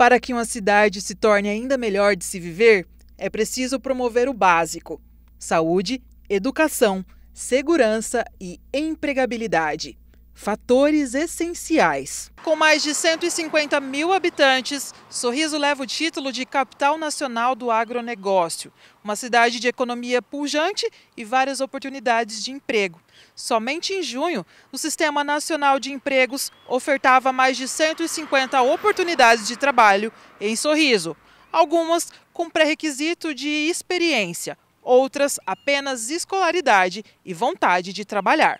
Para que uma cidade se torne ainda melhor de se viver, é preciso promover o básico: saúde, educação, segurança e empregabilidade fatores essenciais. Com mais de 150 mil habitantes, Sorriso leva o título de capital nacional do agronegócio. Uma cidade de economia pujante e várias oportunidades de emprego. Somente em junho, o Sistema Nacional de Empregos ofertava mais de 150 oportunidades de trabalho em Sorriso. Algumas com pré-requisito de experiência, outras apenas escolaridade e vontade de trabalhar.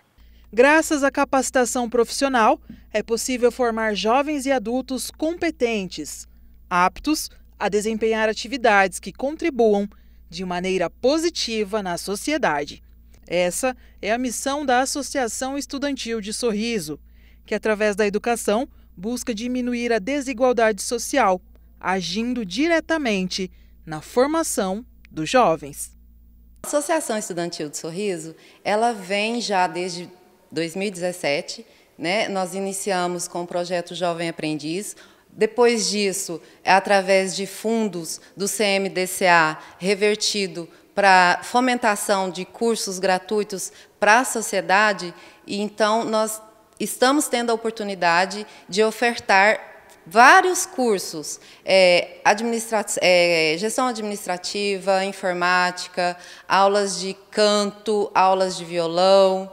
Graças à capacitação profissional, é possível formar jovens e adultos competentes, aptos a desempenhar atividades que contribuam de maneira positiva na sociedade. Essa é a missão da Associação Estudantil de Sorriso, que, através da educação, busca diminuir a desigualdade social, agindo diretamente na formação dos jovens. A Associação Estudantil de Sorriso, ela vem já desde 2017, né, nós iniciamos com o projeto Jovem Aprendiz, depois disso, é através de fundos do CMDCA revertido para fomentação de cursos gratuitos para a sociedade, e então nós estamos tendo a oportunidade de ofertar vários cursos, é, administra é, gestão administrativa, informática, aulas de canto, aulas de violão,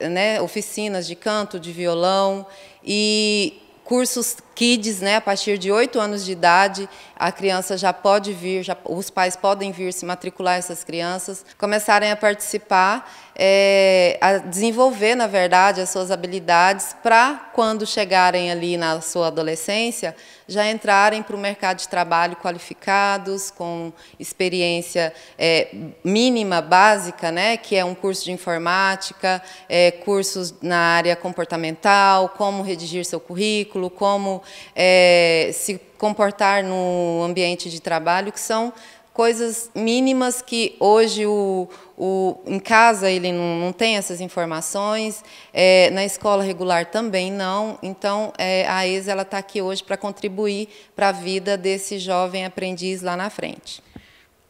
né, oficinas de canto, de violão, e cursos kids, né, a partir de 8 anos de idade, a criança já pode vir, já, os pais podem vir se matricular essas crianças, começarem a participar, é, a desenvolver, na verdade, as suas habilidades para, quando chegarem ali na sua adolescência, já entrarem para o mercado de trabalho qualificados, com experiência é, mínima, básica, né, que é um curso de informática, é, cursos na área comportamental, como redigir seu currículo, como é, se comportar no ambiente de trabalho, que são coisas mínimas que hoje o, o, em casa ele não, não tem essas informações, é, na escola regular também não. Então, é, a ESA ela está aqui hoje para contribuir para a vida desse jovem aprendiz lá na frente.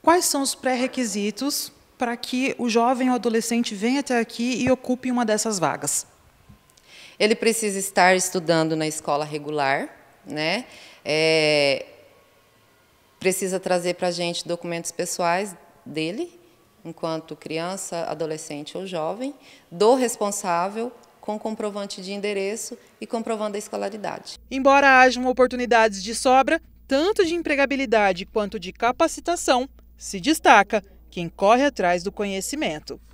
Quais são os pré-requisitos para que o jovem ou adolescente venha até aqui e ocupe uma dessas vagas? Ele precisa estar estudando na escola regular, né? É, precisa trazer para a gente documentos pessoais dele, enquanto criança, adolescente ou jovem, do responsável com comprovante de endereço e comprovando a escolaridade. Embora hajam oportunidades de sobra, tanto de empregabilidade quanto de capacitação, se destaca quem corre atrás do conhecimento.